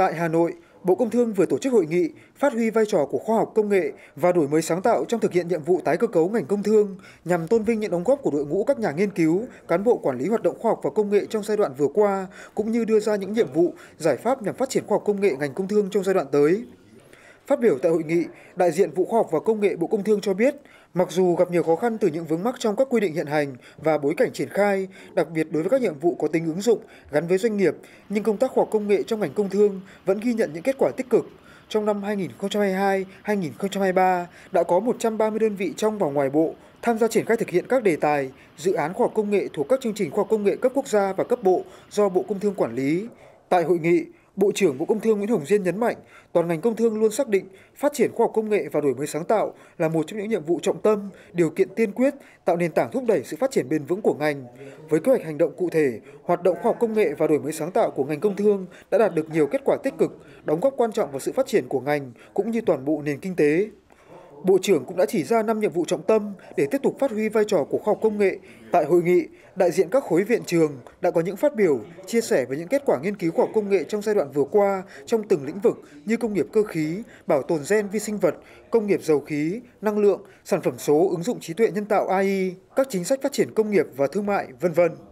Tại Hà Nội, Bộ Công Thương vừa tổ chức hội nghị phát huy vai trò của khoa học công nghệ và đổi mới sáng tạo trong thực hiện nhiệm vụ tái cơ cấu ngành công thương nhằm tôn vinh những đóng góp của đội ngũ các nhà nghiên cứu, cán bộ quản lý hoạt động khoa học và công nghệ trong giai đoạn vừa qua, cũng như đưa ra những nhiệm vụ, giải pháp nhằm phát triển khoa học công nghệ ngành công thương trong giai đoạn tới. Phát biểu tại hội nghị, đại diện Vụ Khoa học và Công nghệ Bộ Công Thương cho biết, mặc dù gặp nhiều khó khăn từ những vướng mắc trong các quy định hiện hành và bối cảnh triển khai, đặc biệt đối với các nhiệm vụ có tính ứng dụng gắn với doanh nghiệp, nhưng công tác khoa học công nghệ trong ngành công thương vẫn ghi nhận những kết quả tích cực. Trong năm 2022-2023 đã có 130 đơn vị trong và ngoài bộ tham gia triển khai thực hiện các đề tài, dự án khoa học công nghệ thuộc các chương trình khoa học công nghệ cấp quốc gia và cấp bộ do Bộ Công Thương quản lý. Tại hội nghị, Bộ trưởng Bộ Công Thương Nguyễn Hồng Diên nhấn mạnh, toàn ngành công thương luôn xác định phát triển khoa học công nghệ và đổi mới sáng tạo là một trong những nhiệm vụ trọng tâm, điều kiện tiên quyết tạo nền tảng thúc đẩy sự phát triển bền vững của ngành. Với kế hoạch hành động cụ thể, hoạt động khoa học công nghệ và đổi mới sáng tạo của ngành công thương đã đạt được nhiều kết quả tích cực, đóng góp quan trọng vào sự phát triển của ngành cũng như toàn bộ nền kinh tế. Bộ trưởng cũng đã chỉ ra 5 nhiệm vụ trọng tâm để tiếp tục phát huy vai trò của khoa học công nghệ. Tại hội nghị, đại diện các khối viện trường đã có những phát biểu, chia sẻ về những kết quả nghiên cứu khoa học công nghệ trong giai đoạn vừa qua trong từng lĩnh vực như công nghiệp cơ khí, bảo tồn gen vi sinh vật, công nghiệp dầu khí, năng lượng, sản phẩm số, ứng dụng trí tuệ nhân tạo AI, các chính sách phát triển công nghiệp và thương mại, vân vân.